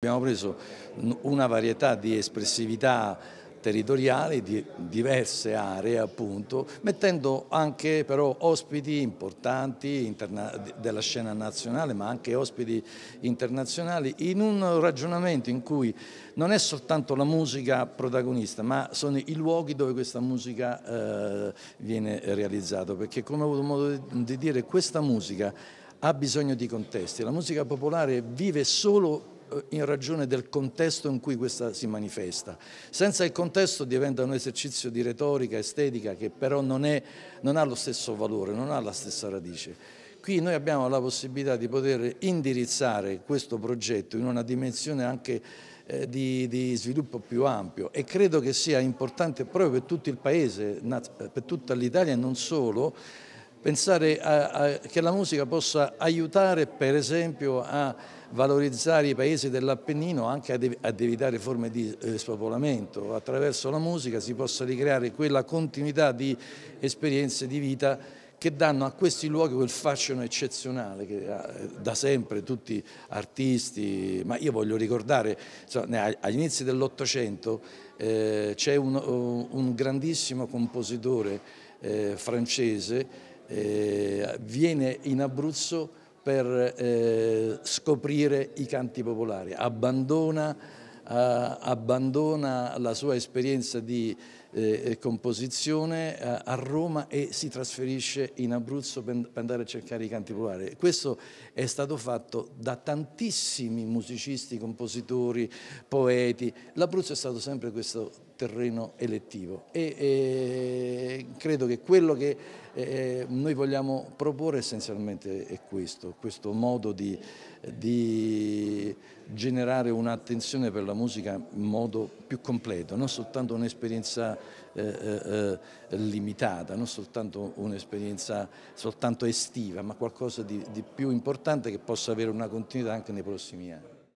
Abbiamo preso una varietà di espressività territoriali di diverse aree appunto, mettendo anche però ospiti importanti della scena nazionale ma anche ospiti internazionali in un ragionamento in cui non è soltanto la musica protagonista ma sono i luoghi dove questa musica eh, viene realizzata perché come ho avuto modo di dire questa musica ha bisogno di contesti, la musica popolare vive solo eh, in ragione del contesto in cui questa si manifesta. Senza il contesto diventa un esercizio di retorica, estetica, che però non, è, non ha lo stesso valore, non ha la stessa radice. Qui noi abbiamo la possibilità di poter indirizzare questo progetto in una dimensione anche eh, di, di, sviluppo più ampio e credo che sia importante proprio per tutto il Paese, per tutta l'Italia e non solo, pensare a, a, che la musica possa aiutare per esempio a valorizzare i paesi dell'Appennino anche ad, evitare forme di eh, spopolamento. Attraverso la musica si possa ricreare quella continuità di esperienze di vita che danno a questi luoghi quel fascino eccezionale che eh, da sempre tutti artisti, ma io voglio ricordare, insomma, agli inizi dell'Ottocento eh, c'è un, un grandissimo compositore eh, francese eh, viene in Abruzzo per eh, scoprire i canti popolari, abbandona abbandona la sua esperienza di eh, eh, composizione eh, a Roma e si trasferisce in Abruzzo per andare a cercare i canti popolari. Questo è stato fatto da tantissimi musicisti, compositori, poeti. L'Abruzzo è stato sempre questo terreno elettivo e, e credo che quello che eh, noi vogliamo proporre essenzialmente è questo, questo modo di, di generare un'attenzione per la musica in modo più completo, non soltanto un'esperienza eh, eh, eh, limitata, non soltanto un'esperienza soltanto estiva, ma qualcosa di, di più importante che possa avere una continuità anche nei prossimi anni.